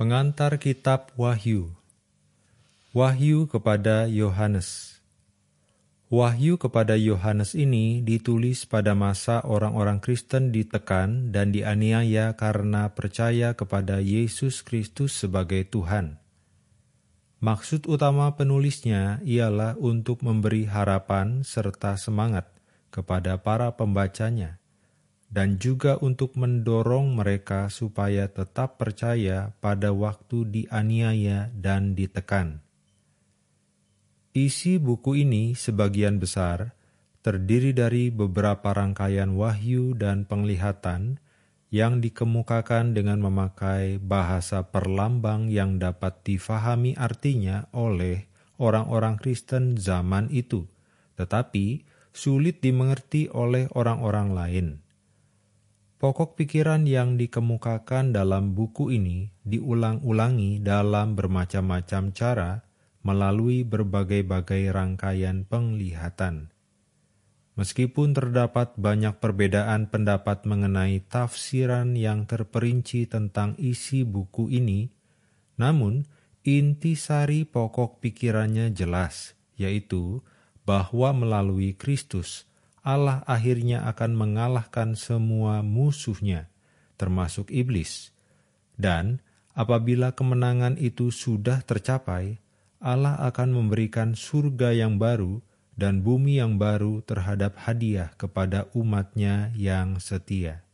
Pengantar Kitab Wahyu Wahyu kepada Yohanes Wahyu kepada Yohanes ini ditulis pada masa orang-orang Kristen ditekan dan dianiaya karena percaya kepada Yesus Kristus sebagai Tuhan. Maksud utama penulisnya ialah untuk memberi harapan serta semangat kepada para pembacanya dan juga untuk mendorong mereka supaya tetap percaya pada waktu dianiaya dan ditekan. Isi buku ini sebagian besar terdiri dari beberapa rangkaian wahyu dan penglihatan yang dikemukakan dengan memakai bahasa perlambang yang dapat difahami artinya oleh orang-orang Kristen zaman itu, tetapi sulit dimengerti oleh orang-orang lain. Pokok pikiran yang dikemukakan dalam buku ini diulang-ulangi dalam bermacam-macam cara melalui berbagai-bagai rangkaian penglihatan. Meskipun terdapat banyak perbedaan pendapat mengenai tafsiran yang terperinci tentang isi buku ini, namun intisari pokok pikirannya jelas, yaitu bahwa melalui Kristus Allah akhirnya akan mengalahkan semua musuhnya, termasuk iblis. Dan apabila kemenangan itu sudah tercapai, Allah akan memberikan surga yang baru dan bumi yang baru terhadap hadiah kepada umatnya yang setia.